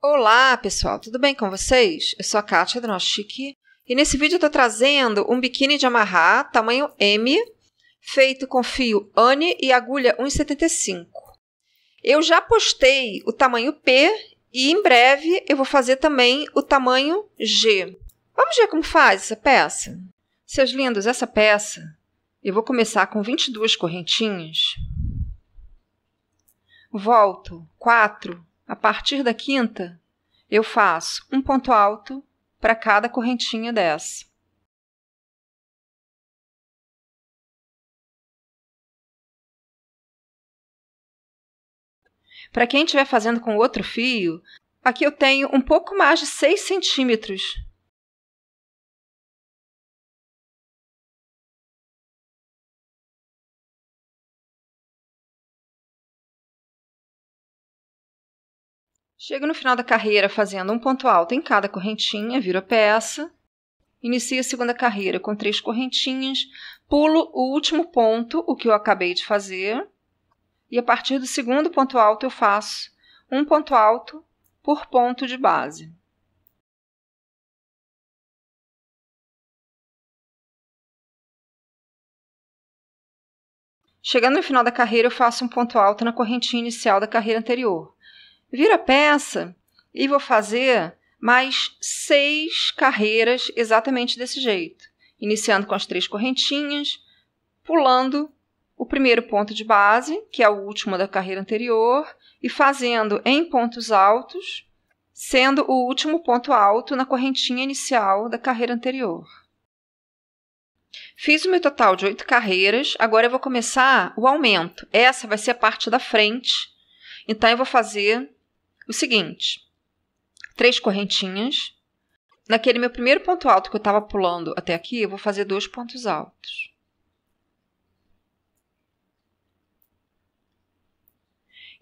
Olá, pessoal, tudo bem com vocês? Eu sou a Kátia do Chique e nesse vídeo eu estou trazendo um biquíni de amarrar tamanho M, feito com fio Anne e agulha 1,75. Eu já postei o tamanho P e em breve eu vou fazer também o tamanho G. Vamos ver como faz essa peça? Seus lindos, essa peça eu vou começar com 22 correntinhas. Volto 4 a partir da quinta, eu faço um ponto alto para cada correntinha dessa. Para quem estiver fazendo com outro fio, aqui eu tenho um pouco mais de 6 centímetros Chega no final da carreira fazendo um ponto alto em cada correntinha, viro a peça. inicio a segunda carreira com três correntinhas, pulo o último ponto, o que eu acabei de fazer, e a partir do segundo ponto alto eu faço um ponto alto por ponto de base. Chegando no final da carreira, eu faço um ponto alto na correntinha inicial da carreira anterior. Vira peça e vou fazer mais seis carreiras exatamente desse jeito, iniciando com as três correntinhas, pulando o primeiro ponto de base, que é o último da carreira anterior, e fazendo em pontos altos, sendo o último ponto alto na correntinha inicial da carreira anterior. Fiz o meu total de oito carreiras, agora eu vou começar o aumento. Essa vai ser a parte da frente. Então, eu vou fazer o seguinte: três correntinhas. Naquele meu primeiro ponto alto que eu estava pulando até aqui, eu vou fazer dois pontos altos.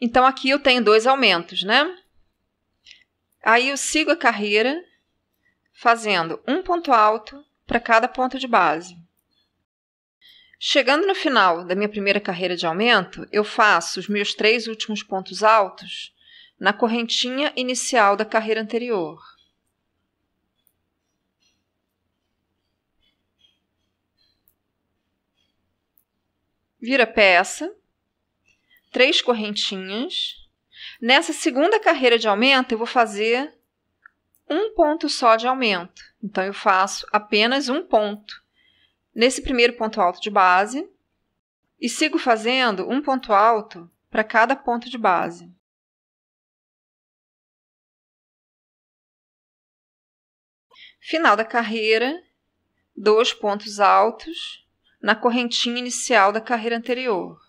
Então, aqui eu tenho dois aumentos, né? Aí eu sigo a carreira fazendo um ponto alto para cada ponto de base. Chegando no final da minha primeira carreira de aumento, eu faço os meus três últimos pontos altos na correntinha inicial da carreira anterior. Vira peça, três correntinhas. Nessa segunda carreira de aumento, eu vou fazer um ponto só de aumento. Então, eu faço apenas um ponto nesse primeiro ponto alto de base e sigo fazendo um ponto alto para cada ponto de base. Final da carreira, dois pontos altos na correntinha inicial da carreira anterior.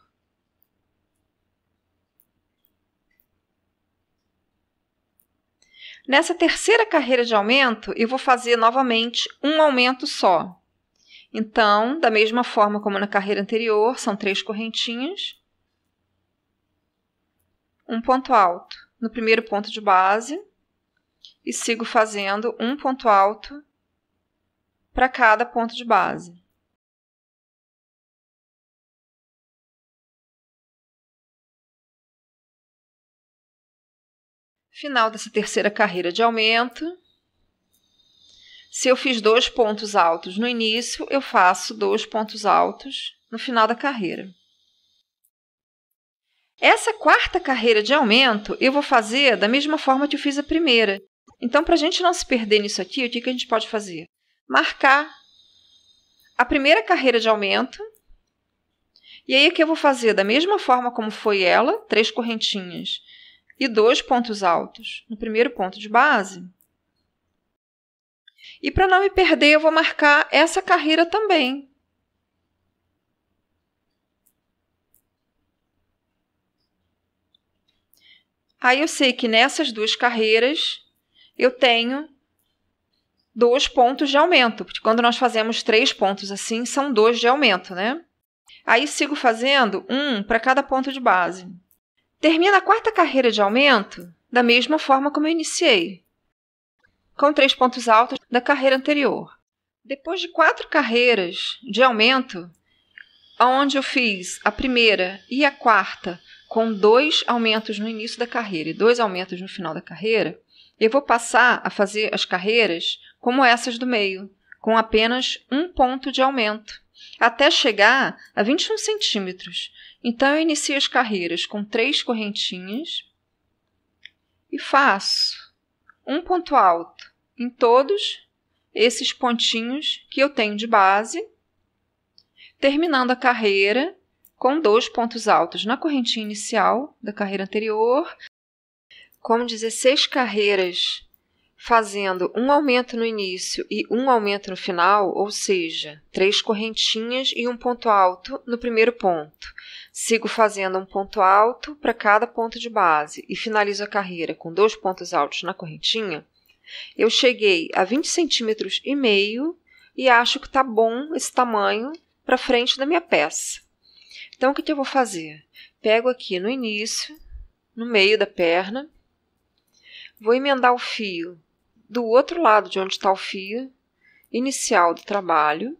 Nessa terceira carreira de aumento, eu vou fazer novamente um aumento só. Então, da mesma forma como na carreira anterior, são três correntinhas. Um ponto alto no primeiro ponto de base e sigo fazendo um ponto alto para cada ponto de base. Final dessa terceira carreira de aumento. Se eu fiz dois pontos altos no início, eu faço dois pontos altos no final da carreira. Essa quarta carreira de aumento eu vou fazer da mesma forma que eu fiz a primeira. Então, para a gente não se perder nisso aqui, o que, que a gente pode fazer? Marcar a primeira carreira de aumento. E aí, aqui que eu vou fazer? Da mesma forma como foi ela, três correntinhas e dois pontos altos no primeiro ponto de base. E para não me perder, eu vou marcar essa carreira também. Aí eu sei que nessas duas carreiras eu tenho dois pontos de aumento, porque quando nós fazemos três pontos assim, são dois de aumento, né? Aí sigo fazendo um para cada ponto de base. Termina a quarta carreira de aumento da mesma forma como eu iniciei, com três pontos altos da carreira anterior. Depois de quatro carreiras de aumento, onde eu fiz a primeira e a quarta com dois aumentos no início da carreira e dois aumentos no final da carreira, eu vou passar a fazer as carreiras como essas do meio, com apenas um ponto de aumento, até chegar a 21 centímetros. Então, eu inicio as carreiras com três correntinhas e faço um ponto alto em todos esses pontinhos que eu tenho de base, terminando a carreira com dois pontos altos na correntinha inicial da carreira anterior, com 16 carreiras fazendo um aumento no início e um aumento no final, ou seja, três correntinhas e um ponto alto no primeiro ponto. Sigo fazendo um ponto alto para cada ponto de base e finalizo a carreira com dois pontos altos na correntinha. Eu cheguei a 20 centímetros e meio e acho que está bom esse tamanho para frente da minha peça. Então, o que, que eu vou fazer? Pego aqui no início, no meio da perna, vou emendar o fio do outro lado de onde está o fio inicial do trabalho.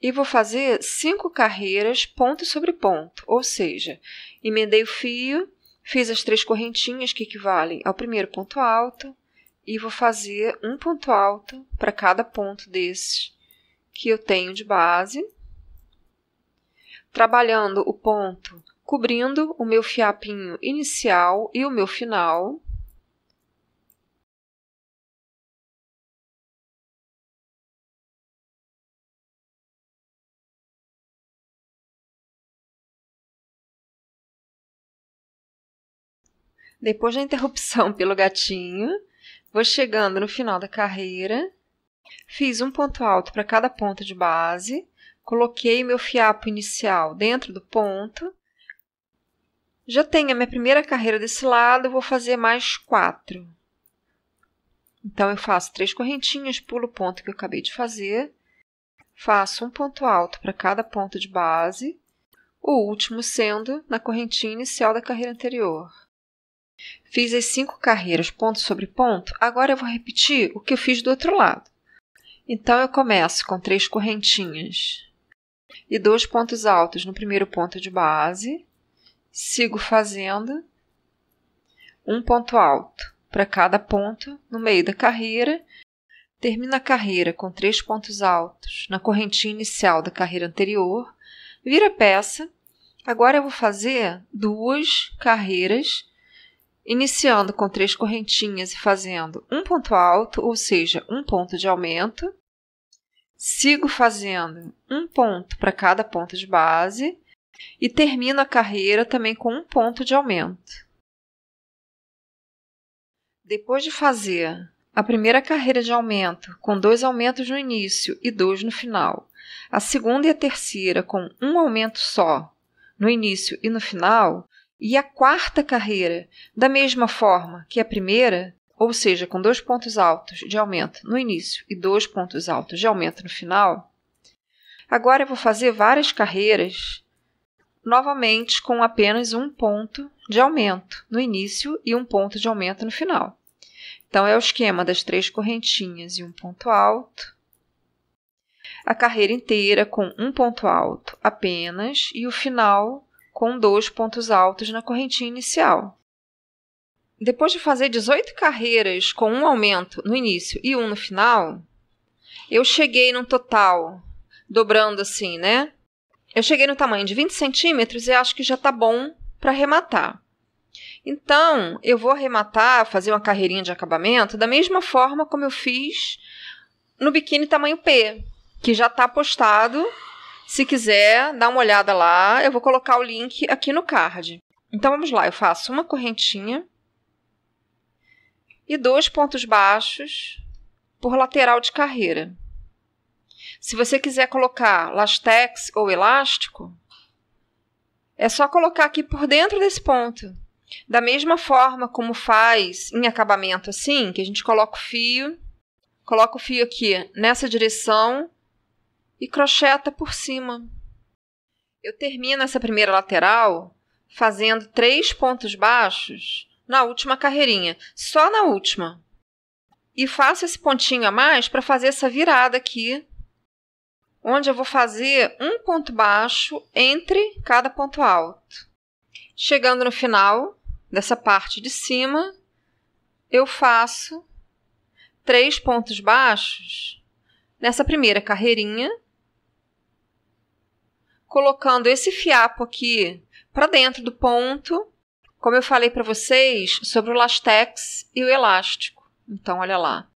E vou fazer cinco carreiras ponto sobre ponto, ou seja, emendei o fio, Fiz as três correntinhas que equivalem ao primeiro ponto alto e vou fazer um ponto alto para cada ponto desses que eu tenho de base, trabalhando o ponto cobrindo o meu fiapinho inicial e o meu final. Depois da interrupção pelo gatinho, vou chegando no final da carreira. Fiz um ponto alto para cada ponta de base, coloquei meu fiapo inicial dentro do ponto. Já tenho a minha primeira carreira desse lado, vou fazer mais quatro. Então, eu faço três correntinhas, pulo o ponto que eu acabei de fazer, faço um ponto alto para cada ponto de base, o último sendo na correntinha inicial da carreira anterior. Fiz as cinco carreiras ponto sobre ponto, agora eu vou repetir o que eu fiz do outro lado. Então eu começo com três correntinhas e dois pontos altos no primeiro ponto de base, sigo fazendo um ponto alto para cada ponto no meio da carreira, termino a carreira com três pontos altos na correntinha inicial da carreira anterior, vira peça. Agora eu vou fazer duas carreiras iniciando com três correntinhas e fazendo um ponto alto, ou seja, um ponto de aumento. Sigo fazendo um ponto para cada ponto de base e termino a carreira também com um ponto de aumento. Depois de fazer a primeira carreira de aumento, com dois aumentos no início e dois no final, a segunda e a terceira com um aumento só no início e no final, e a quarta carreira, da mesma forma que a primeira, ou seja, com dois pontos altos de aumento no início e dois pontos altos de aumento no final, agora eu vou fazer várias carreiras novamente com apenas um ponto de aumento no início e um ponto de aumento no final. Então, é o esquema das três correntinhas e um ponto alto, a carreira inteira com um ponto alto apenas e o final com dois pontos altos na correntinha inicial. Depois de fazer 18 carreiras com um aumento no início e um no final, eu cheguei no total, dobrando assim, né? Eu cheguei no tamanho de 20 centímetros e acho que já tá bom para arrematar. Então, eu vou arrematar, fazer uma carreirinha de acabamento da mesma forma como eu fiz no biquíni tamanho P, que já está postado se quiser, dá uma olhada lá. Eu vou colocar o link aqui no card. Então vamos lá, eu faço uma correntinha e dois pontos baixos por lateral de carreira. Se você quiser colocar lastex ou elástico, é só colocar aqui por dentro desse ponto. Da mesma forma como faz em acabamento assim, que a gente coloca o fio, coloca o fio aqui nessa direção e crocheta por cima. Eu termino essa primeira lateral fazendo três pontos baixos na última carreirinha, só na última. E faço esse pontinho a mais para fazer essa virada aqui, onde eu vou fazer um ponto baixo entre cada ponto alto. Chegando no final dessa parte de cima, eu faço três pontos baixos nessa primeira carreirinha colocando esse fiapo aqui para dentro do ponto, como eu falei para vocês sobre o lastex e o elástico. Então, olha lá.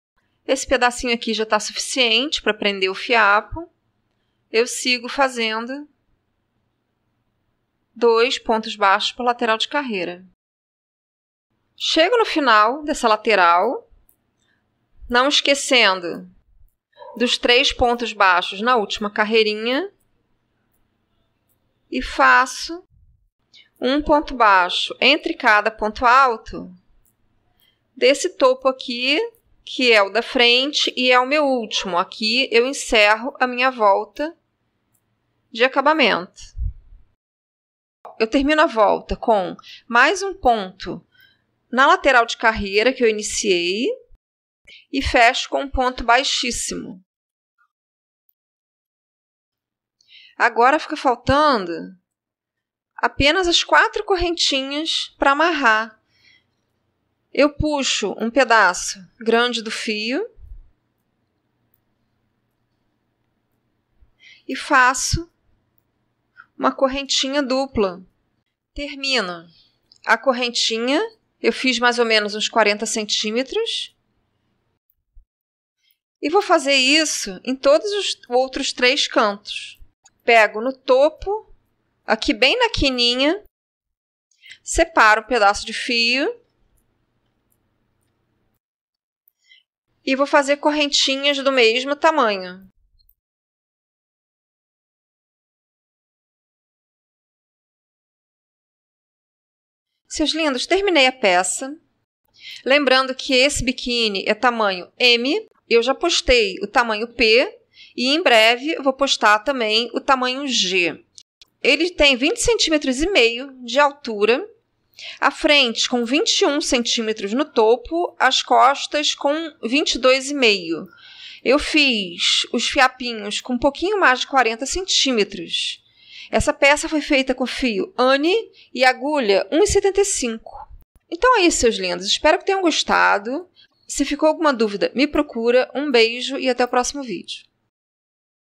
Esse pedacinho aqui já está suficiente para prender o fiapo. Eu sigo fazendo dois pontos baixos para a lateral de carreira. Chego no final dessa lateral, não esquecendo dos três pontos baixos na última carreirinha e faço um ponto baixo entre cada ponto alto desse topo aqui, que é o da frente e é o meu último. Aqui eu encerro a minha volta de acabamento. Eu termino a volta com mais um ponto na lateral de carreira que eu iniciei e fecho com um ponto baixíssimo. Agora fica faltando apenas as quatro correntinhas para amarrar. Eu puxo um pedaço grande do fio e faço uma correntinha dupla. Termino a correntinha, eu fiz mais ou menos uns 40 centímetros. E vou fazer isso em todos os outros três cantos pego no topo, aqui bem na quininha, separo um pedaço de fio e vou fazer correntinhas do mesmo tamanho. Seus lindos, terminei a peça. Lembrando que esse biquíni é tamanho M, eu já postei o tamanho P e em breve eu vou postar também o tamanho G. Ele tem 20 centímetros e meio de altura, a frente com 21 centímetros no topo, as costas com 22,5. Eu fiz os fiapinhos com um pouquinho mais de 40 centímetros. Essa peça foi feita com fio Anne e agulha 1,75. Então é isso, seus lindos. Espero que tenham gostado. Se ficou alguma dúvida, me procura. Um beijo e até o próximo vídeo.